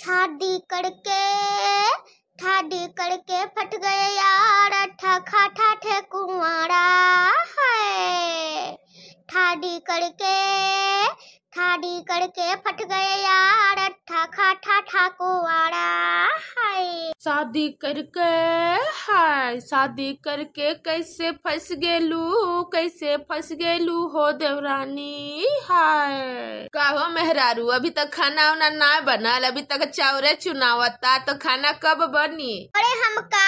छाडी कड़के ठाडी कड़के फट गए यार ठखा ठाठे कुंवारा है ठाडी कड़के ठाडी करके फट गए यार ठा ठा आड़ा हाय शादी करके हाय शादी करके कैसे फंस गेलू कैसे फंस गेलू हो देवरानी हाय कहो मेहरारू अभी तक खाना उना ना बनल अभी तक चावरे चुनावता तो खाना कब बनी अरे हम का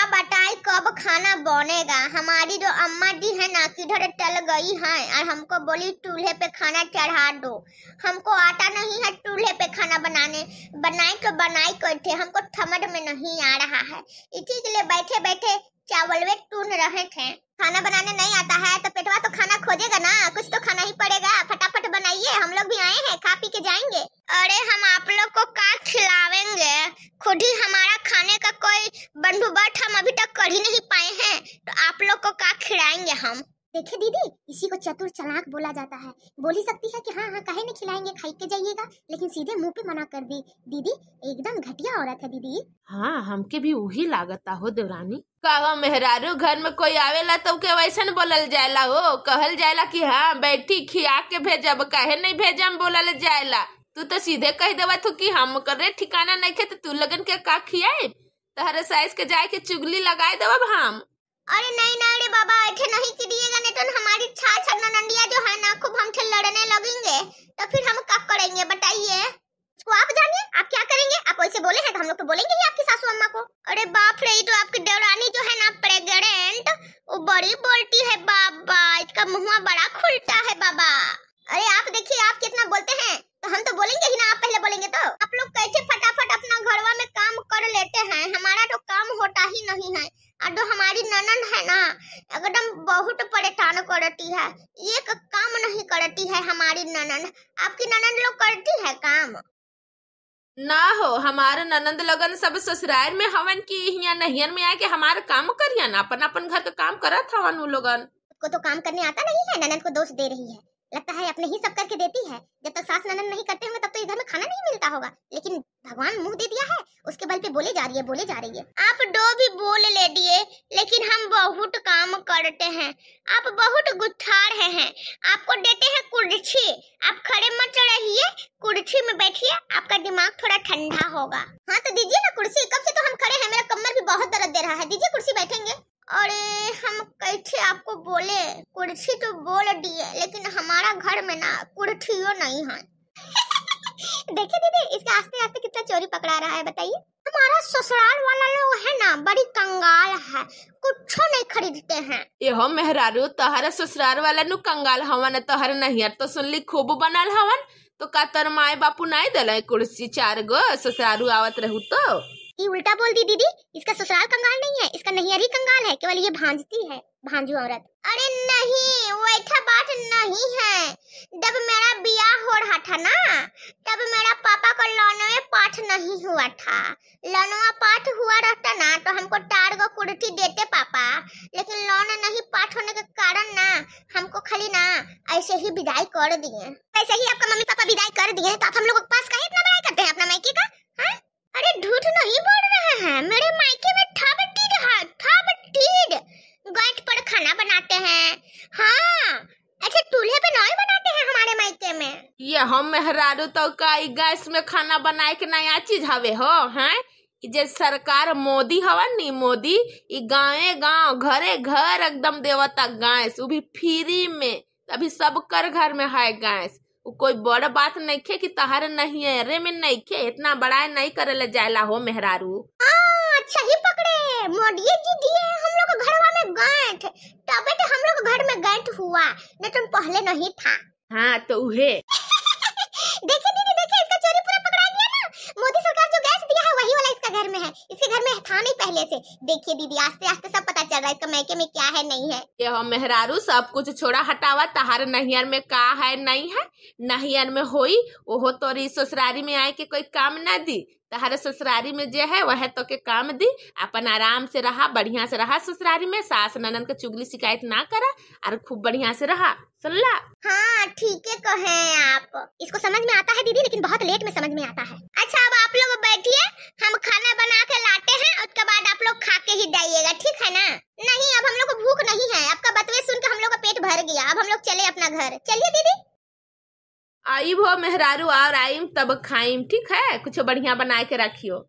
भाई कब खाना बनेगा हमारी जो अम्मा जी है ना किधर टल गई है और हमको बोली चूल्हे पे खाना चढ़ा दो हमको आता नहीं है चूल्हे पे खाना बनाने बनाए तो बनाए कैसे हमको समझ में नहीं आ रहा है इसी के लिए बैठे बैठे चावल वे टून रहे थे खाना बनाने नहीं आता है तो पेटवा तो खाना खोजेगा ना कुछ तो खाना ही पड़ेगा फटाफट बनाइए हम लोग भी आए हैं खा पी के जाएंगे अरे हम आप लोग को का खिलावेंगे खुद ही हमारा खाने का कोई बंधुबाट हम अभी तक कर ही नहीं पाए हैं तो आप लोग को का खिलाएंगे हम देखे दीदी इसी को चतुर चलाक बोला जाता है बोल ही सकती है कि हाँ हाँ कहे नहीं खिलाएंगे खाई के जाइएगा लेकिन सीधे मुंह पे मना कर दी दीदी एकदम घटिया औरत है दीदी हाँ हमके भी वही लागता हो देवरानी कहा मेहरारू घर में कोई आवेला तो के वैसन बोलल जायला हो कहल जायला कि हाँ बैठी खिया के भेजब कहे नहीं भेजम बोलल जायला तू तो सीधे कह देवा तू कि हम कर रहे ठिकाना नहीं खे तो तू लगन के का खियाए तहरे साइज के जाए के चुगली लगाए देवा हम अरे नहीं नहीं रे बाबा ऐसे नहीं कि दिएगा नहीं तो हमारी छा छा नंडिया जो है ना खूब हम हमसे लड़ने लगेंगे तो फिर हम का करेंगे बताइए तो आप जानिए आप क्या करेंगे आप ऐसे बोले हैं तो हम लोग तो बोलेंगे ही आपकी सासू अम्मा को अरे बाप रे तो आपकी देवरानी जो है करती है हमारी ननंद आपकी ननंद लोग करती है काम ना हो हमारे ननंद लगन सब ससुराल में हवन की हिया नहियन में आके हमारे काम करिया ना अपन अपन घर का काम करत हवन वो लोगन को तो काम करने आता नहीं है ननंद को दोष दे रही है लगता है अपने ही सब करके देती है जब तक सास ननन नहीं करते होंगे तब तो इधर में खाना नहीं मिलता होगा लेकिन भगवान मुंह दे दिया है उसके बल पे बोले जा रही है बोले जा रही है आप दो भी बोल ले दिए लेकिन हम बहुत काम करते हैं आप बहुत गुत्थार है, हैं आपको देते हैं कुर्सी आप खड़े मत रहिए कुर्सी में बैठिए आपका दिमाग थोड़ा ठंडा होगा हाँ तो दीजिए ना कुर्सी कब से तो हम खड़े हैं मेरा कमर भी बहुत दर्द दे रहा है दीजिए कुर्सी बैठेंगे और बैठे आपको बोले कुर्सी तो बोल दिए लेकिन हमारा घर में ना कुर्सी नहीं है देखे दीदी इसके आस्ते आस्ते कितना चोरी पकड़ा रहा है बताइए हमारा ससुराल वाला लोग है ना बड़ी कंगाल है कुछ नहीं खरीदते हैं यहो मेहरारू तुहरा ससुराल वाला नु कंगाल हवन तहर नहीं तो सुन ली खूब बनल हवन तो का तर माए बापू नहीं दल कुर्सी चार गो ससुरारू आवत रहू तो ये उल्टा बोल दी दीदी इसका ससुराल कंगाल नहीं है मेरी कंगाल है केवल ये भांजती है भांजू औरत अरे नहीं वैठा बात नहीं है जब मेरा बिया हो रहा था ना तब मेरा पापा को लौन में पाठ नहीं हुआ था लौनवा पाठ हुआ रहता ना तो हमको टार को कुर्ती देते पापा लेकिन लौन नहीं पाठ होने के कारण ना हमको खाली ना ऐसे ही विदाई कर दिए वैसे ही आपका मम्मी पापा विदाई कर दिए तो आप हम लोग पास कहीं इतना बड़ाई करते हैं अपना मायके का हा? अरे झूठ नहीं बोल रहे हैं मेरे मायके में था बेटी हम मेहरारू तो कई गैस में खाना बनाए के नया चीज हवे हो हैं जे सरकार मोदी हवन नी मोदी ई गाँव गांव घरे घर एकदम देवता गैस वो भी फ्री में अभी सब कर घर में है गैस कोई बड़ा बात नहीं खे की तहारे नहीं है अरे में नहीं खे इतना बड़ा नहीं करे ले जायला हो मेहरारू अच्छा पकड़े मोदी जी दिए हम लोग घरवा में गांठ तबे तो हम लोग घर में गांठ हुआ नहीं तुम तो पहले नहीं था हाँ तो उहे पहले से देखिए दीदी आस्ते आस्ते सब पता चल रहा है इसका मैके में क्या है नहीं है ये मेहरारू सब कुछ छोड़ा हटावा तहार नहियर में का है नहीं है नहियर में हो वो तोरी ससुरारी में आए के कोई काम ना दी तहारे ससुरारी में जो है वह तो के काम दी अपन आराम से रहा बढ़िया से रहा ससुरारी में सास ननन के चुगली शिकायत ना करा और खूब बढ़िया से रहा सुनला हाँ ठीक है कहे आप इसको समझ में आता है दीदी लेकिन बहुत लेट में समझ में आता है डर गया अब हम लोग चले अपना घर चलिए दीदी आई भो मेहरारू और आईम तब खाइम ठीक है कुछ बढ़िया बना के रखियो